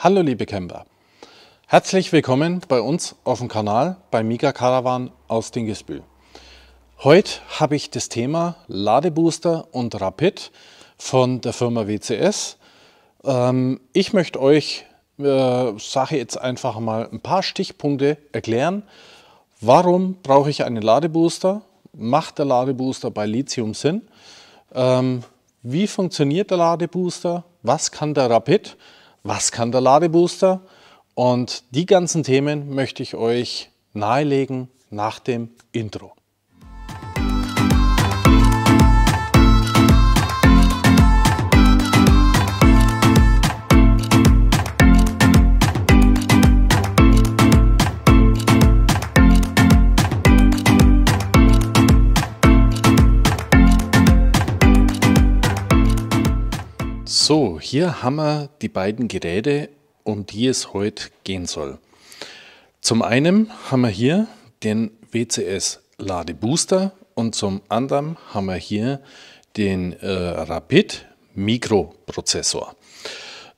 Hallo liebe Camper, herzlich willkommen bei uns auf dem Kanal bei Mika Caravan aus Dingesbühl. Heute habe ich das Thema Ladebooster und Rapid von der Firma WCS. Ähm, ich möchte euch, äh, sage jetzt einfach mal, ein paar Stichpunkte erklären. Warum brauche ich einen Ladebooster? Macht der Ladebooster bei Lithium Sinn? Ähm, wie funktioniert der Ladebooster? Was kann der Rapid? was kann der Ladebooster? Und die ganzen Themen möchte ich euch nahelegen nach dem Intro. So, hier haben wir die beiden Geräte, um die es heute gehen soll. Zum einen haben wir hier den WCS Ladebooster und zum anderen haben wir hier den äh, Rapid Mikroprozessor.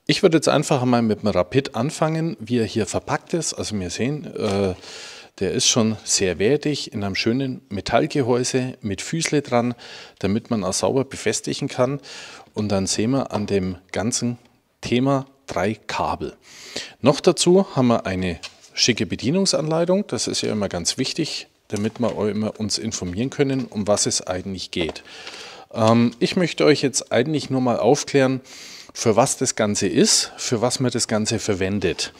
Ich würde jetzt einfach mal mit dem Rapid anfangen, wie er hier verpackt ist. Also wir sehen, äh, der ist schon sehr wertig in einem schönen Metallgehäuse mit Füßle dran, damit man auch sauber befestigen kann. Und dann sehen wir an dem ganzen Thema drei Kabel. Noch dazu haben wir eine schicke Bedienungsanleitung. Das ist ja immer ganz wichtig, damit wir immer uns informieren können, um was es eigentlich geht. Ähm, ich möchte euch jetzt eigentlich nur mal aufklären, für was das Ganze ist, für was man das Ganze verwendet.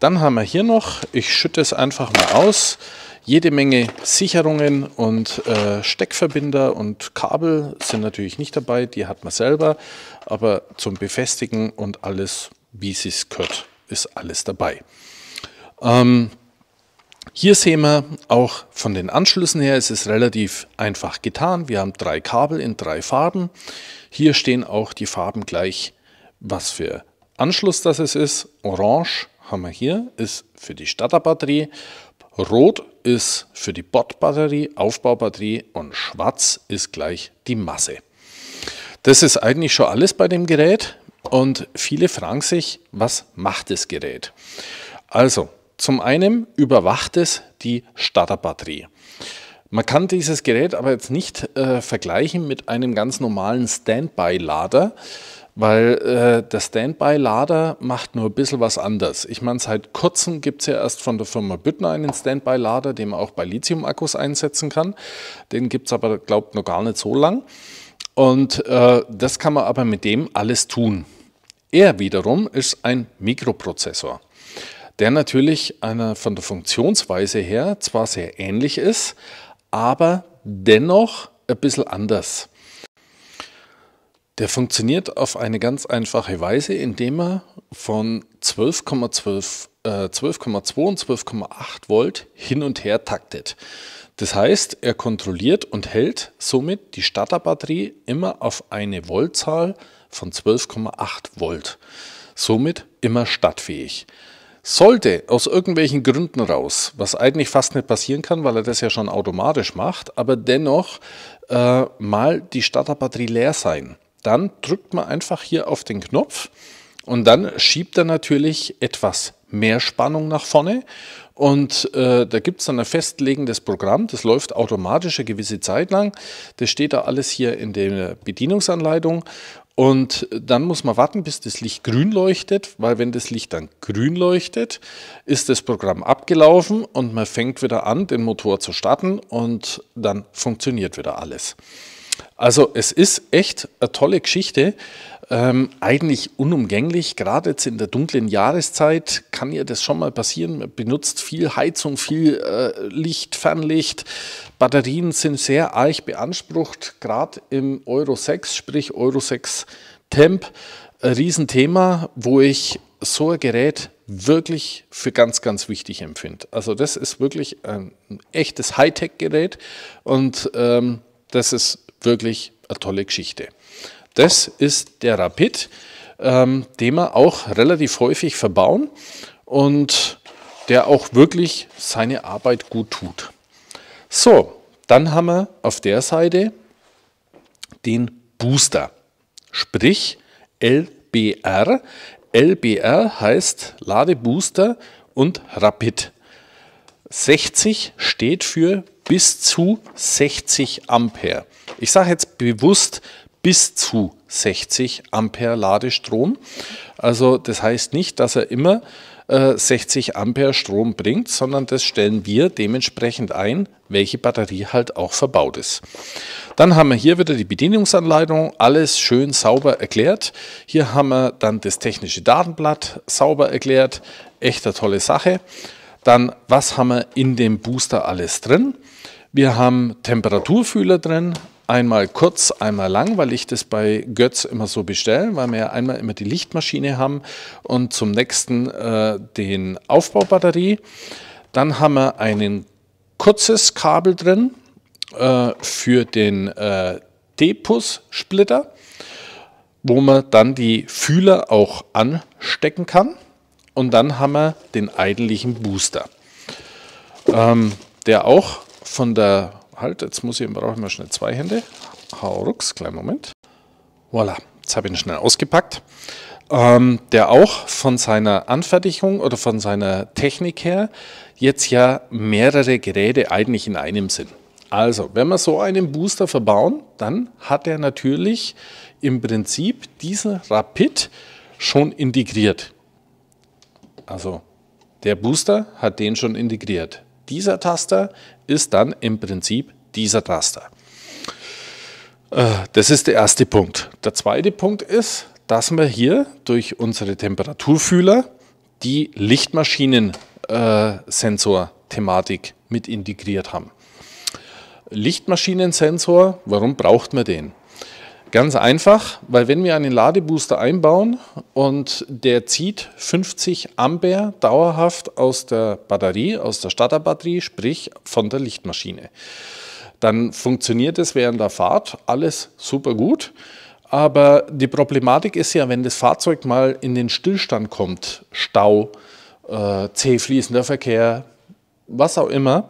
Dann haben wir hier noch, ich schütte es einfach mal aus, jede Menge Sicherungen und äh, Steckverbinder und Kabel sind natürlich nicht dabei, die hat man selber, aber zum Befestigen und alles, wie es sich gehört, ist alles dabei. Ähm, hier sehen wir auch von den Anschlüssen her, es ist relativ einfach getan. Wir haben drei Kabel in drei Farben. Hier stehen auch die Farben gleich, was für Anschluss das es ist. Orange, haben wir hier, ist für die Starterbatterie. Rot ist für die Bordbatterie, Aufbaubatterie und schwarz ist gleich die Masse. Das ist eigentlich schon alles bei dem Gerät und viele fragen sich, was macht das Gerät? Also, zum einen überwacht es die Starterbatterie. Man kann dieses Gerät aber jetzt nicht äh, vergleichen mit einem ganz normalen Standby-Lader, weil äh, der Standby-Lader macht nur ein bisschen was anders. Ich meine, seit halt, kurzem gibt es ja erst von der Firma Büttner einen Standby-Lader, den man auch bei Lithium-Akkus einsetzen kann. Den gibt es aber, glaubt, noch gar nicht so lang. Und äh, das kann man aber mit dem alles tun. Er wiederum ist ein Mikroprozessor, der natürlich einer von der Funktionsweise her zwar sehr ähnlich ist, aber dennoch ein bisschen anders. Der funktioniert auf eine ganz einfache Weise, indem er von 12,2 äh, und 12,8 Volt hin und her taktet. Das heißt, er kontrolliert und hält somit die Starterbatterie immer auf eine Voltzahl von 12,8 Volt. Somit immer stattfähig. Sollte aus irgendwelchen Gründen raus, was eigentlich fast nicht passieren kann, weil er das ja schon automatisch macht, aber dennoch äh, mal die Starterbatterie leer sein, dann drückt man einfach hier auf den Knopf und dann schiebt er natürlich etwas mehr Spannung nach vorne. Und äh, da gibt es dann ein festlegendes Programm, das läuft automatisch eine gewisse Zeit lang. Das steht da alles hier in der Bedienungsanleitung. Und dann muss man warten, bis das Licht grün leuchtet, weil wenn das Licht dann grün leuchtet, ist das Programm abgelaufen und man fängt wieder an, den Motor zu starten und dann funktioniert wieder alles. Also es ist echt eine tolle Geschichte. Ähm, eigentlich unumgänglich, gerade jetzt in der dunklen Jahreszeit kann ja das schon mal passieren. Man benutzt viel Heizung, viel äh, Licht, Fernlicht. Batterien sind sehr arg beansprucht, gerade im Euro 6, sprich Euro 6 Temp. Ein Riesenthema, wo ich so ein Gerät wirklich für ganz, ganz wichtig empfinde. Also das ist wirklich ein echtes Hightech-Gerät und ähm, das ist wirklich eine tolle Geschichte. Das ist der Rapid, ähm, den wir auch relativ häufig verbauen und der auch wirklich seine Arbeit gut tut. So, dann haben wir auf der Seite den Booster, sprich LBR. LBR heißt Ladebooster und Rapid. 60 steht für bis zu 60 Ampere. Ich sage jetzt bewusst bis zu 60 Ampere Ladestrom. Also das heißt nicht, dass er immer äh, 60 Ampere Strom bringt, sondern das stellen wir dementsprechend ein, welche Batterie halt auch verbaut ist. Dann haben wir hier wieder die Bedienungsanleitung, alles schön sauber erklärt. Hier haben wir dann das technische Datenblatt sauber erklärt, echter tolle Sache. Dann, was haben wir in dem Booster alles drin? Wir haben Temperaturfühler drin, einmal kurz, einmal lang, weil ich das bei Götz immer so bestelle, weil wir ja einmal immer die Lichtmaschine haben und zum nächsten äh, den Aufbaubatterie. Dann haben wir ein kurzes Kabel drin äh, für den äh, d splitter wo man dann die Fühler auch anstecken kann. Und dann haben wir den eigentlichen Booster, ähm, der auch von der, halt, jetzt muss ich, brauche ich mal schnell zwei Hände. Hau rucks, kleinen Moment. Voilà, jetzt habe ich ihn schnell ausgepackt. Ähm, der auch von seiner Anfertigung oder von seiner Technik her jetzt ja mehrere Geräte eigentlich in einem sind. Also, wenn wir so einen Booster verbauen, dann hat er natürlich im Prinzip diesen Rapid schon integriert. Also, der Booster hat den schon integriert. Dieser Taster ist dann im Prinzip dieser Raster. Äh, das ist der erste Punkt. Der zweite Punkt ist, dass wir hier durch unsere Temperaturfühler die Lichtmaschinensensor-Thematik äh, mit integriert haben. Lichtmaschinensensor, warum braucht man den? Ganz einfach, weil wenn wir einen Ladebooster einbauen und der zieht 50 Ampere dauerhaft aus der Batterie, aus der Starterbatterie, sprich von der Lichtmaschine, dann funktioniert es während der Fahrt alles super gut. Aber die Problematik ist ja, wenn das Fahrzeug mal in den Stillstand kommt, Stau, äh, zäh fließender Verkehr, was auch immer,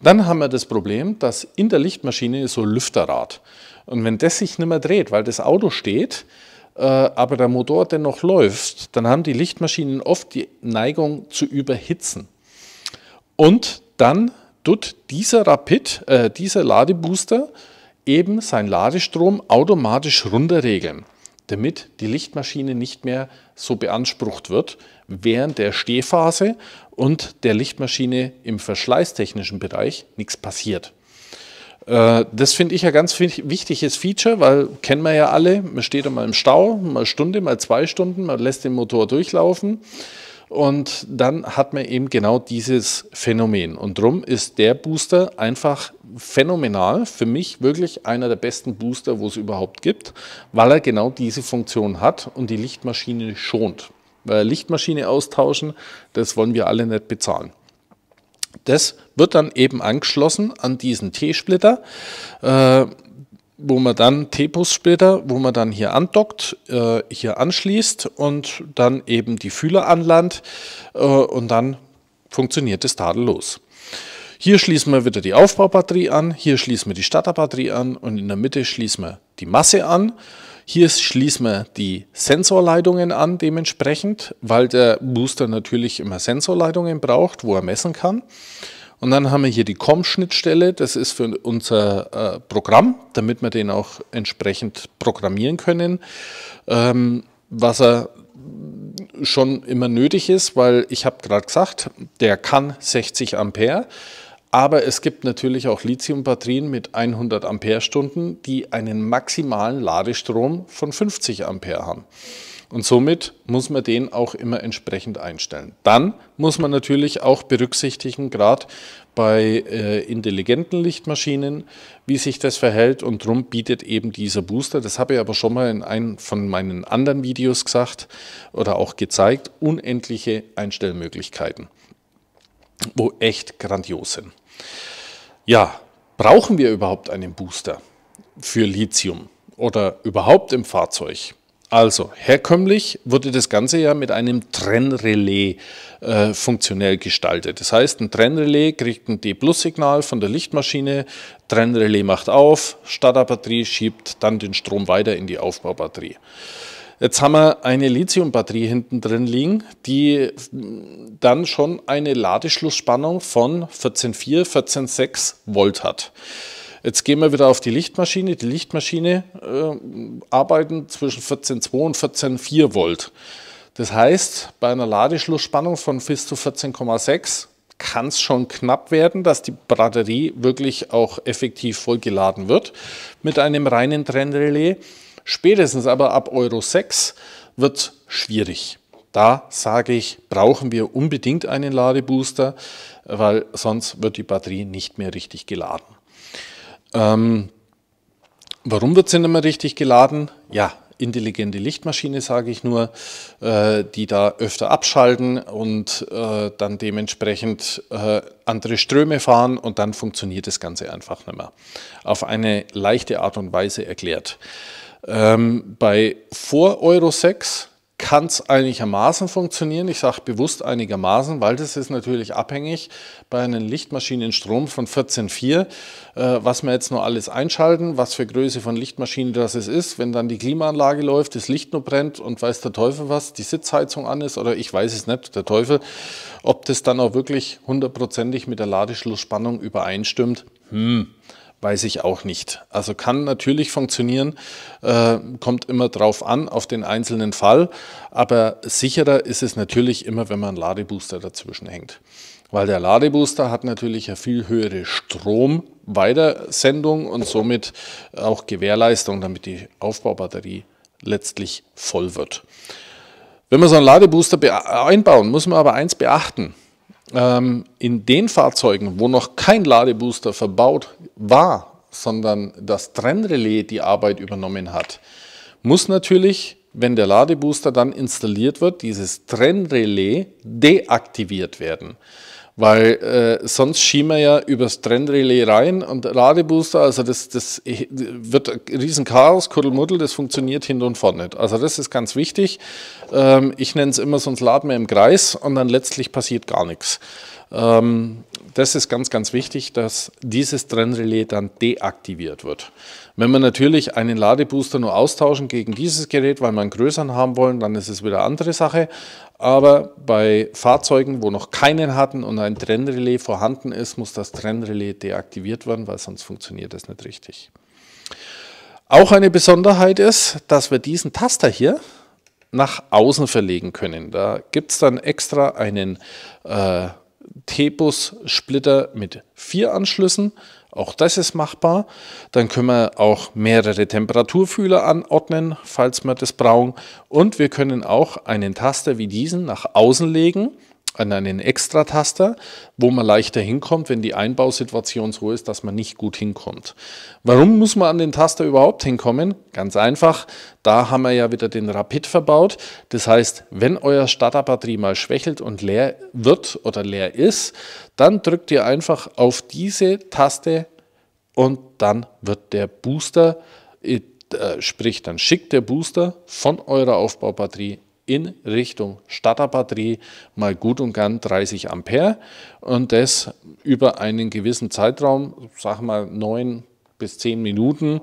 dann haben wir das Problem, dass in der Lichtmaschine so Lüfterrad. Und wenn das sich nicht mehr dreht, weil das Auto steht, äh, aber der Motor dennoch läuft, dann haben die Lichtmaschinen oft die Neigung zu überhitzen. Und dann tut dieser Rapid, äh, dieser Ladebooster eben seinen Ladestrom automatisch runterregeln, damit die Lichtmaschine nicht mehr so beansprucht wird während der Stehphase und der Lichtmaschine im verschleißtechnischen Bereich nichts passiert. Äh, das finde ich ein ganz wichtiges Feature, weil kennen wir ja alle, man steht einmal im Stau, mal Stunde, mal zwei Stunden, man lässt den Motor durchlaufen und dann hat man eben genau dieses Phänomen. Und drum ist der Booster einfach phänomenal, für mich wirklich einer der besten Booster, wo es überhaupt gibt, weil er genau diese Funktion hat und die Lichtmaschine schont. Weil Lichtmaschine austauschen, das wollen wir alle nicht bezahlen. Das wird dann eben angeschlossen an diesen T-Splitter, äh, wo man dann T-Bus-Splitter, wo man dann hier andockt, äh, hier anschließt und dann eben die Fühler anlandet äh, und dann funktioniert es tadellos. Hier schließen wir wieder die Aufbaubatterie an, hier schließen wir die Starterbatterie an und in der Mitte schließen wir die Masse an. Hier schließen wir die Sensorleitungen an dementsprechend, weil der Booster natürlich immer Sensorleitungen braucht, wo er messen kann. Und dann haben wir hier die COM-Schnittstelle, das ist für unser äh, Programm, damit wir den auch entsprechend programmieren können, ähm, was er schon immer nötig ist, weil ich habe gerade gesagt, der kann 60 Ampere. Aber es gibt natürlich auch Lithiumbatterien mit 100 Amperestunden, die einen maximalen Ladestrom von 50 Ampere haben. Und somit muss man den auch immer entsprechend einstellen. Dann muss man natürlich auch berücksichtigen, gerade bei äh, intelligenten Lichtmaschinen, wie sich das verhält. Und darum bietet eben dieser Booster, das habe ich aber schon mal in einem von meinen anderen Videos gesagt oder auch gezeigt, unendliche Einstellmöglichkeiten wo echt grandios sind. Ja, brauchen wir überhaupt einen Booster für Lithium oder überhaupt im Fahrzeug? Also, herkömmlich wurde das Ganze ja mit einem Trennrelais äh, funktionell gestaltet. Das heißt, ein Trennrelais kriegt ein D-Plus-Signal von der Lichtmaschine, Trennrelais macht auf, Starterbatterie schiebt dann den Strom weiter in die Aufbaubatterie. Jetzt haben wir eine Lithium-Batterie hinten drin liegen, die hm, dann schon eine Ladeschlussspannung von 14,4, 14,6 Volt hat. Jetzt gehen wir wieder auf die Lichtmaschine. Die Lichtmaschine äh, arbeiten zwischen 14,2 und 14,4 Volt. Das heißt, bei einer Ladeschlussspannung von bis zu 14,6 kann es schon knapp werden, dass die Batterie wirklich auch effektiv vollgeladen wird mit einem reinen Trennrelais. Spätestens aber ab Euro 6 wird es schwierig. Da sage ich, brauchen wir unbedingt einen Ladebooster, weil sonst wird die Batterie nicht mehr richtig geladen. Ähm, warum wird sie nicht mehr richtig geladen? Ja, intelligente Lichtmaschine, sage ich nur, äh, die da öfter abschalten und äh, dann dementsprechend äh, andere Ströme fahren und dann funktioniert das Ganze einfach nicht mehr. Auf eine leichte Art und Weise erklärt. Ähm, bei vor Euro 6 kann es einigermaßen funktionieren. Ich sage bewusst einigermaßen, weil das ist natürlich abhängig bei einem Lichtmaschinenstrom von 14,4, äh, was wir jetzt noch alles einschalten, was für Größe von Lichtmaschine das ist. Wenn dann die Klimaanlage läuft, das Licht nur brennt und weiß der Teufel was, die Sitzheizung an ist oder ich weiß es nicht, der Teufel, ob das dann auch wirklich hundertprozentig mit der Ladeschlussspannung übereinstimmt. Hm weiß ich auch nicht. Also kann natürlich funktionieren, äh, kommt immer drauf an, auf den einzelnen Fall, aber sicherer ist es natürlich immer, wenn man einen Ladebooster dazwischen hängt. Weil der Ladebooster hat natürlich eine viel höhere Stromweitersendung und somit auch Gewährleistung, damit die Aufbaubatterie letztlich voll wird. Wenn man so einen Ladebooster einbauen, muss man aber eins beachten. Ähm, in den Fahrzeugen, wo noch kein Ladebooster verbaut war, sondern das Trennrelais die Arbeit übernommen hat, muss natürlich, wenn der Ladebooster dann installiert wird, dieses Trennrelais deaktiviert werden. Weil äh, sonst schieben wir ja übers Trendrelais rein und Radebooster, also das, das wird ein Riesenchaos, Kuddelmuddel, das funktioniert hinten und vorne nicht. Also das ist ganz wichtig. Ähm, ich nenne es immer, sonst laden wir im Kreis und dann letztlich passiert gar nichts. Ähm, das ist ganz, ganz wichtig, dass dieses Trennrelais dann deaktiviert wird. Wenn wir natürlich einen Ladebooster nur austauschen gegen dieses Gerät, weil wir einen größeren haben wollen, dann ist es wieder eine andere Sache. Aber bei Fahrzeugen, wo noch keinen hatten und ein Trennrelais vorhanden ist, muss das Trennrelais deaktiviert werden, weil sonst funktioniert das nicht richtig. Auch eine Besonderheit ist, dass wir diesen Taster hier nach außen verlegen können. Da gibt es dann extra einen äh, T-Bus-Splitter mit vier Anschlüssen auch das ist machbar. Dann können wir auch mehrere Temperaturfühler anordnen, falls wir das brauchen. Und wir können auch einen Taster wie diesen nach außen legen an einen Extra-Taster, wo man leichter hinkommt, wenn die Einbausituation so ist, dass man nicht gut hinkommt. Warum muss man an den Taster überhaupt hinkommen? Ganz einfach, da haben wir ja wieder den Rapid verbaut. Das heißt, wenn euer Starterbatterie mal schwächelt und leer wird oder leer ist, dann drückt ihr einfach auf diese Taste und dann wird der Booster, äh, sprich, dann schickt der Booster von eurer Aufbaubatterie in Richtung Starterbatterie mal gut und gern 30 Ampere und das über einen gewissen Zeitraum, sag mal 9 bis 10 Minuten,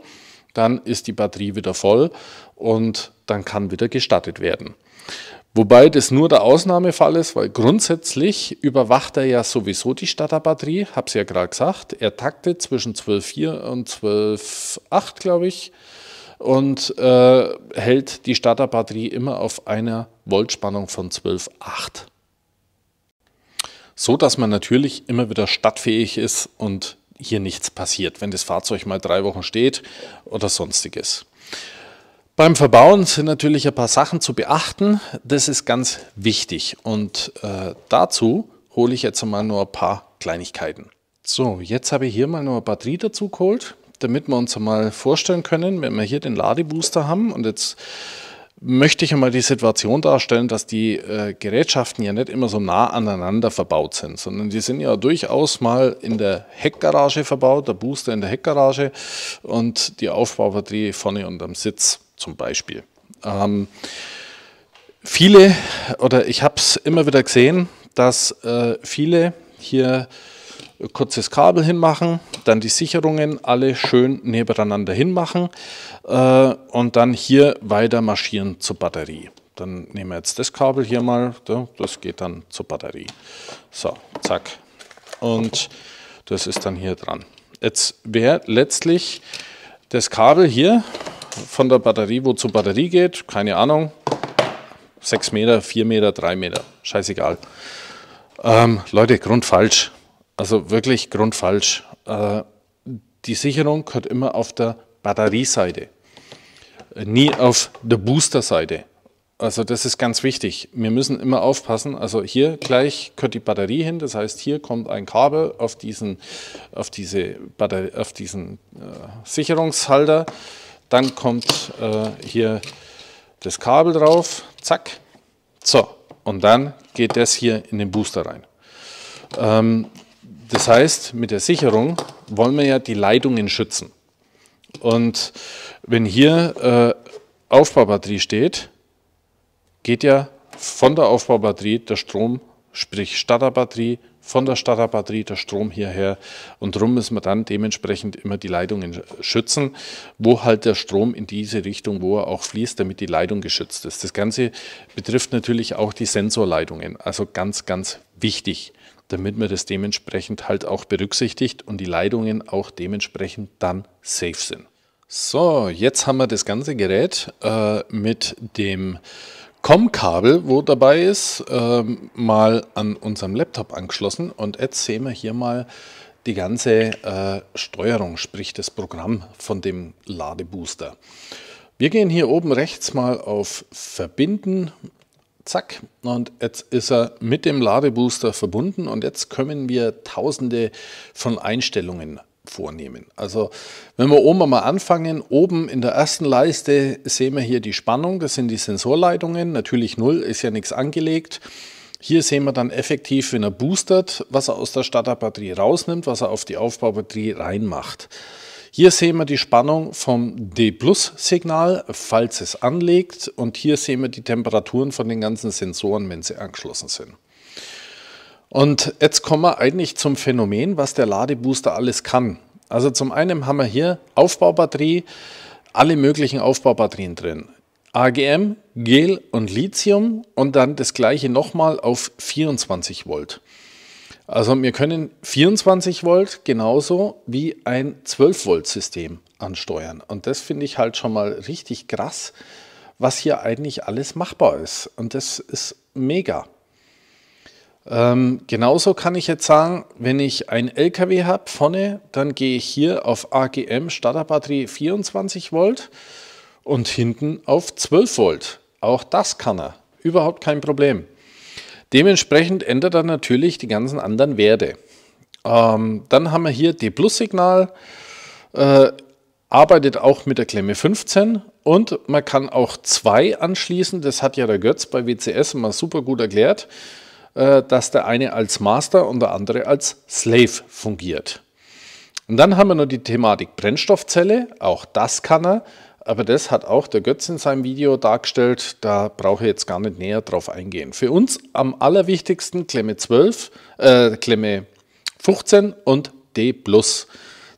dann ist die Batterie wieder voll und dann kann wieder gestattet werden. Wobei das nur der Ausnahmefall ist, weil grundsätzlich überwacht er ja sowieso die Starterbatterie, es ja gerade gesagt. Er taktet zwischen 12.4 und 12.8, glaube ich und äh, hält die Starterbatterie immer auf einer Voltspannung von 12,8. So dass man natürlich immer wieder stadtfähig ist und hier nichts passiert, wenn das Fahrzeug mal drei Wochen steht oder sonstiges. Beim Verbauen sind natürlich ein paar Sachen zu beachten. Das ist ganz wichtig. Und äh, dazu hole ich jetzt mal nur ein paar Kleinigkeiten. So, jetzt habe ich hier mal noch eine Batterie dazu geholt damit wir uns mal vorstellen können, wenn wir hier den Ladebooster haben und jetzt möchte ich einmal die Situation darstellen, dass die äh, Gerätschaften ja nicht immer so nah aneinander verbaut sind, sondern die sind ja durchaus mal in der Heckgarage verbaut, der Booster in der Heckgarage und die Aufbaubatterie vorne unterm Sitz zum Beispiel. Ähm, viele, oder ich habe es immer wieder gesehen, dass äh, viele hier kurzes Kabel hinmachen, dann die Sicherungen alle schön nebeneinander hinmachen äh, und dann hier weiter marschieren zur Batterie. Dann nehmen wir jetzt das Kabel hier mal, das geht dann zur Batterie. So, zack. Und das ist dann hier dran. Jetzt wäre letztlich das Kabel hier von der Batterie, wo zur Batterie geht, keine Ahnung, 6 Meter, 4 Meter, 3 Meter, scheißegal. Ähm, Leute, grundfalsch. Also wirklich grundfalsch. Äh, die Sicherung gehört immer auf der Batterieseite, äh, nie auf der Boosterseite. Also das ist ganz wichtig. Wir müssen immer aufpassen. Also hier gleich gehört die Batterie hin. Das heißt, hier kommt ein Kabel auf diesen, auf diese Batterie, auf diesen äh, Sicherungshalter. Dann kommt äh, hier das Kabel drauf. Zack. So. Und dann geht das hier in den Booster rein. Ähm, das heißt, mit der Sicherung wollen wir ja die Leitungen schützen. Und wenn hier äh, Aufbaubatterie steht, geht ja von der Aufbaubatterie der Strom, sprich Starterbatterie, von der Starterbatterie der Strom hierher. Und darum müssen wir dann dementsprechend immer die Leitungen schützen, wo halt der Strom in diese Richtung, wo er auch fließt, damit die Leitung geschützt ist. Das Ganze betrifft natürlich auch die Sensorleitungen, also ganz, ganz wichtig damit man das dementsprechend halt auch berücksichtigt und die Leitungen auch dementsprechend dann safe sind. So, jetzt haben wir das ganze Gerät äh, mit dem COM-Kabel, wo dabei ist, äh, mal an unserem Laptop angeschlossen und jetzt sehen wir hier mal die ganze äh, Steuerung, sprich das Programm von dem Ladebooster. Wir gehen hier oben rechts mal auf Verbinden Zack. Und jetzt ist er mit dem Ladebooster verbunden und jetzt können wir tausende von Einstellungen vornehmen. Also wenn wir oben mal anfangen, oben in der ersten Leiste sehen wir hier die Spannung, das sind die Sensorleitungen. Natürlich null, ist ja nichts angelegt. Hier sehen wir dann effektiv, wenn er boostert, was er aus der Starterbatterie rausnimmt, was er auf die Aufbaubatterie reinmacht. Hier sehen wir die Spannung vom D-Plus-Signal, falls es anlegt. Und hier sehen wir die Temperaturen von den ganzen Sensoren, wenn sie angeschlossen sind. Und jetzt kommen wir eigentlich zum Phänomen, was der Ladebooster alles kann. Also zum einen haben wir hier Aufbaubatterie, alle möglichen Aufbaubatterien drin. AGM, Gel und Lithium und dann das gleiche nochmal auf 24 Volt. Also wir können 24 Volt genauso wie ein 12 Volt System ansteuern. Und das finde ich halt schon mal richtig krass, was hier eigentlich alles machbar ist. Und das ist mega. Ähm, genauso kann ich jetzt sagen, wenn ich ein LKW habe vorne, dann gehe ich hier auf AGM Starterbatterie 24 Volt und hinten auf 12 Volt. Auch das kann er. Überhaupt kein Problem. Dementsprechend ändert er natürlich die ganzen anderen Werte. Ähm, dann haben wir hier D Plus-Signal, äh, arbeitet auch mit der Klemme 15 und man kann auch 2 anschließen. Das hat ja der Götz bei WCS immer super gut erklärt, äh, dass der eine als Master und der andere als Slave fungiert. Und dann haben wir noch die Thematik Brennstoffzelle, auch das kann er. Aber das hat auch der Götz in seinem Video dargestellt. Da brauche ich jetzt gar nicht näher drauf eingehen. Für uns am allerwichtigsten Klemme 12, äh, Klemme 15 und D+.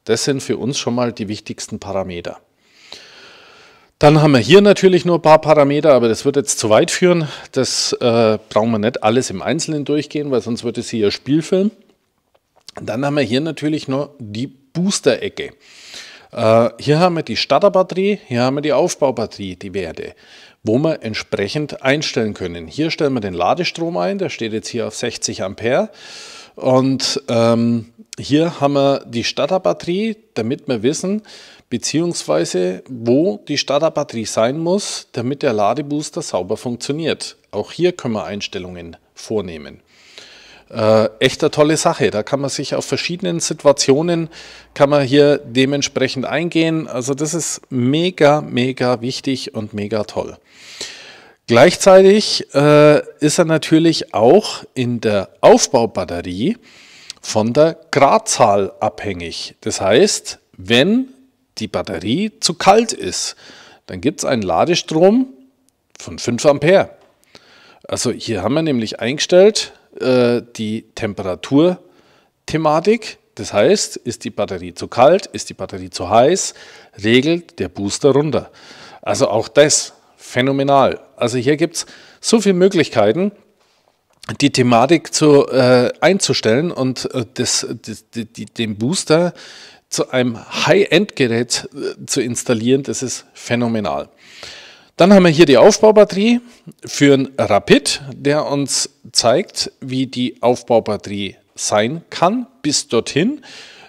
Das sind für uns schon mal die wichtigsten Parameter. Dann haben wir hier natürlich nur ein paar Parameter, aber das wird jetzt zu weit führen. Das äh, brauchen wir nicht alles im Einzelnen durchgehen, weil sonst würde es hier Spielfilm. Dann haben wir hier natürlich nur die Booster-Ecke. Äh, hier haben wir die Starterbatterie, hier haben wir die Aufbaubatterie, die Werte, wo wir entsprechend einstellen können. Hier stellen wir den Ladestrom ein, der steht jetzt hier auf 60 Ampere. Und ähm, hier haben wir die Starterbatterie, damit wir wissen, beziehungsweise wo die Starterbatterie sein muss, damit der Ladebooster sauber funktioniert. Auch hier können wir Einstellungen vornehmen äh, echt eine tolle Sache. Da kann man sich auf verschiedenen Situationen, kann man hier dementsprechend eingehen. Also das ist mega, mega wichtig und mega toll. Gleichzeitig äh, ist er natürlich auch in der Aufbaubatterie von der Gradzahl abhängig. Das heißt, wenn die Batterie zu kalt ist, dann gibt es einen Ladestrom von 5 Ampere. Also hier haben wir nämlich eingestellt, äh, die Temperaturthematik. Das heißt, ist die Batterie zu kalt, ist die Batterie zu heiß, regelt der Booster runter. Also auch das phänomenal. Also hier gibt es so viele Möglichkeiten, die Thematik zu, äh, einzustellen und äh, das, das, die, den Booster zu einem High-End-Gerät äh, zu installieren. Das ist phänomenal. Dann haben wir hier die Aufbaubatterie für einen Rapid, der uns zeigt, wie die Aufbaubatterie sein kann bis dorthin.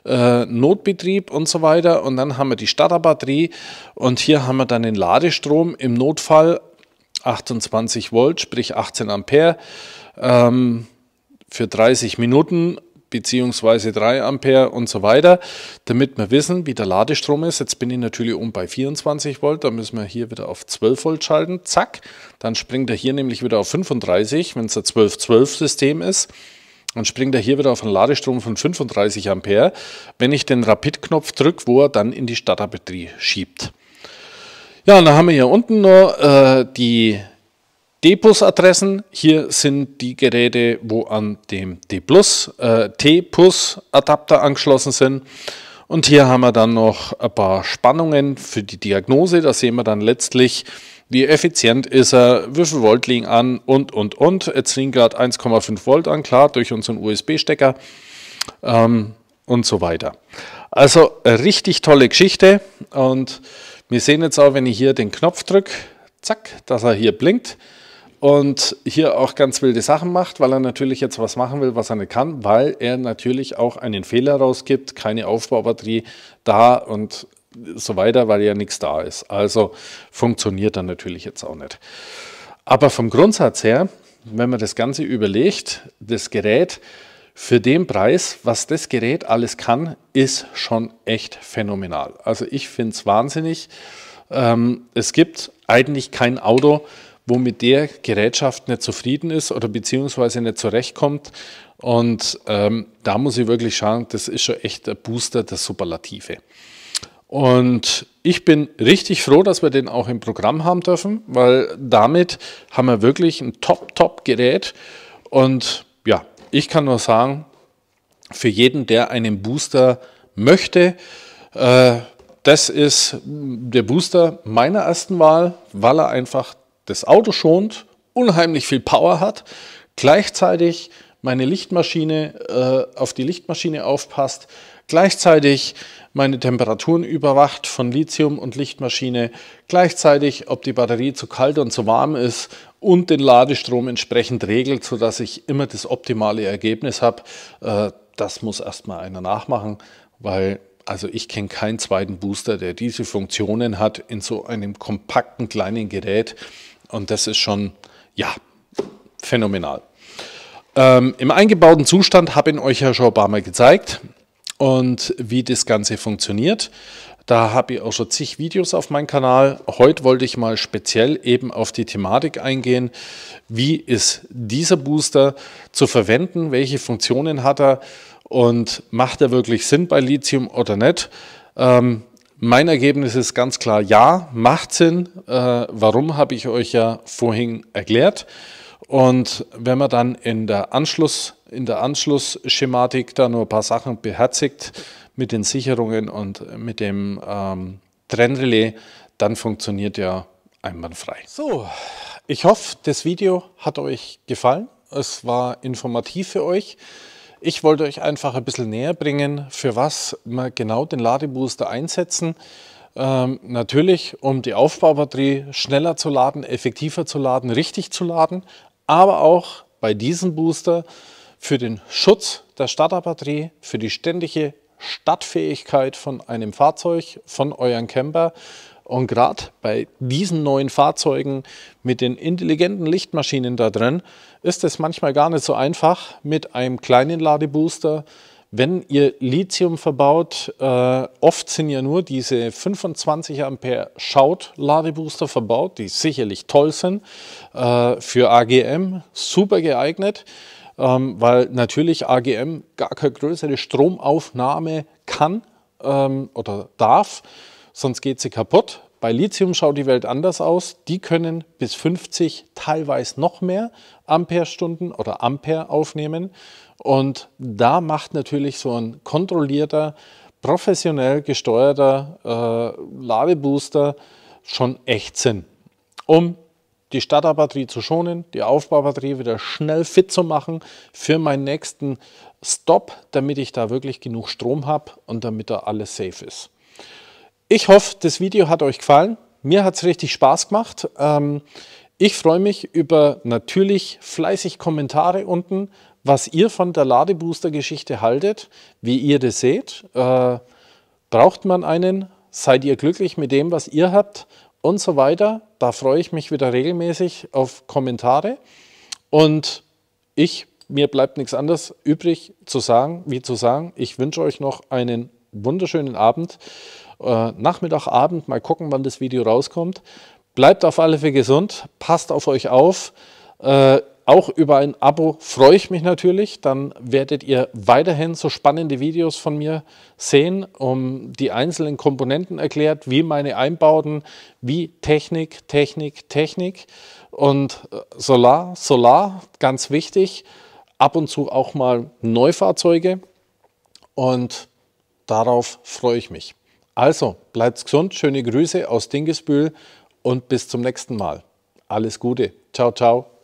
Äh, Notbetrieb und so weiter. Und dann haben wir die Starterbatterie und hier haben wir dann den Ladestrom im Notfall 28 Volt, sprich 18 Ampere ähm, für 30 Minuten beziehungsweise 3 Ampere und so weiter, damit wir wissen, wie der Ladestrom ist. Jetzt bin ich natürlich um bei 24 Volt, da müssen wir hier wieder auf 12 Volt schalten, zack, dann springt er hier nämlich wieder auf 35, wenn es ein 12-12-System ist, dann springt er hier wieder auf einen Ladestrom von 35 Ampere, wenn ich den Rapid-Knopf drücke, wo er dann in die Starterbatterie schiebt. Ja, und dann haben wir hier unten noch äh, die D-Bus-Adressen, hier sind die Geräte, wo an dem D-Plus, äh, T-Bus-Adapter angeschlossen sind. Und hier haben wir dann noch ein paar Spannungen für die Diagnose. Da sehen wir dann letztlich, wie effizient ist er, wie viel Volt liegen an und, und, und. Jetzt liegen gerade 1,5 Volt an, klar, durch unseren USB-Stecker ähm, und so weiter. Also richtig tolle Geschichte und wir sehen jetzt auch, wenn ich hier den Knopf drücke, zack, dass er hier blinkt und hier auch ganz wilde Sachen macht, weil er natürlich jetzt was machen will, was er nicht kann, weil er natürlich auch einen Fehler rausgibt, keine Aufbaubatterie da und so weiter, weil ja nichts da ist. Also funktioniert dann natürlich jetzt auch nicht. Aber vom Grundsatz her, wenn man das Ganze überlegt, das Gerät für den Preis, was das Gerät alles kann, ist schon echt phänomenal. Also ich finde es wahnsinnig. Ähm, es gibt eigentlich kein Auto, mit der Gerätschaft nicht zufrieden ist oder beziehungsweise nicht zurechtkommt. Und ähm, da muss ich wirklich schauen, das ist schon echt der Booster der Superlative. Und ich bin richtig froh, dass wir den auch im Programm haben dürfen, weil damit haben wir wirklich ein Top-Top-Gerät. Und ja, ich kann nur sagen, für jeden, der einen Booster möchte, äh, das ist der Booster meiner ersten Wahl, weil er einfach das Auto schont, unheimlich viel Power hat, gleichzeitig meine Lichtmaschine äh, auf die Lichtmaschine aufpasst, gleichzeitig meine Temperaturen überwacht von Lithium und Lichtmaschine, gleichzeitig ob die Batterie zu kalt und zu warm ist und den Ladestrom entsprechend regelt, sodass ich immer das optimale Ergebnis habe. Äh, das muss erstmal einer nachmachen, weil also ich kenne keinen zweiten Booster, der diese Funktionen hat in so einem kompakten kleinen Gerät. Und das ist schon, ja, phänomenal. Ähm, Im eingebauten Zustand habe ich euch ja schon ein paar Mal gezeigt und wie das Ganze funktioniert. Da habe ich auch schon zig Videos auf meinem Kanal. Heute wollte ich mal speziell eben auf die Thematik eingehen. Wie ist dieser Booster zu verwenden? Welche Funktionen hat er? Und macht er wirklich Sinn bei Lithium oder nicht? Ähm, mein Ergebnis ist ganz klar, ja, macht Sinn. Äh, warum habe ich euch ja vorhin erklärt. Und wenn man dann in der, Anschluss, in der Anschlussschematik da nur ein paar Sachen beherzigt mit den Sicherungen und mit dem ähm, Trennrelais, dann funktioniert ja einwandfrei. So, ich hoffe, das Video hat euch gefallen. Es war informativ für euch. Ich wollte euch einfach ein bisschen näher bringen, für was wir genau den Ladebooster einsetzen. Ähm, natürlich, um die Aufbaubatterie schneller zu laden, effektiver zu laden, richtig zu laden, aber auch bei diesem Booster für den Schutz der Starterbatterie, für die ständige Stadtfähigkeit von einem Fahrzeug, von euren Camper, und gerade bei diesen neuen Fahrzeugen mit den intelligenten Lichtmaschinen da drin ist es manchmal gar nicht so einfach mit einem kleinen Ladebooster. Wenn ihr Lithium verbaut, äh, oft sind ja nur diese 25 Ampere Schaut-Ladebooster verbaut, die sicherlich toll sind, äh, für AGM super geeignet, ähm, weil natürlich AGM gar keine größere Stromaufnahme kann ähm, oder darf sonst geht sie kaputt. Bei Lithium schaut die Welt anders aus. Die können bis 50, teilweise noch mehr Amperestunden oder Ampere aufnehmen. Und da macht natürlich so ein kontrollierter, professionell gesteuerter äh, Ladebooster schon echt Sinn, um die Starterbatterie zu schonen, die Aufbaubatterie wieder schnell fit zu machen für meinen nächsten Stop, damit ich da wirklich genug Strom habe und damit da alles safe ist. Ich hoffe, das Video hat euch gefallen. Mir hat es richtig Spaß gemacht. Ähm, ich freue mich über natürlich fleißig Kommentare unten, was ihr von der Ladebooster-Geschichte haltet, wie ihr das seht. Äh, braucht man einen? Seid ihr glücklich mit dem, was ihr habt? Und so weiter. Da freue ich mich wieder regelmäßig auf Kommentare. Und ich, mir bleibt nichts anderes übrig zu sagen, wie zu sagen, ich wünsche euch noch einen wunderschönen Abend. Äh, Nachmittag, Abend, mal gucken, wann das Video rauskommt. Bleibt auf alle Fälle gesund, passt auf euch auf. Äh, auch über ein Abo freue ich mich natürlich. Dann werdet ihr weiterhin so spannende Videos von mir sehen, um die einzelnen Komponenten erklärt, wie meine Einbauten, wie Technik, Technik, Technik und äh, Solar, Solar, ganz wichtig. Ab und zu auch mal Neufahrzeuge und darauf freue ich mich. Also, bleibt gesund, schöne Grüße aus Dingesbühl und bis zum nächsten Mal. Alles Gute. Ciao, ciao.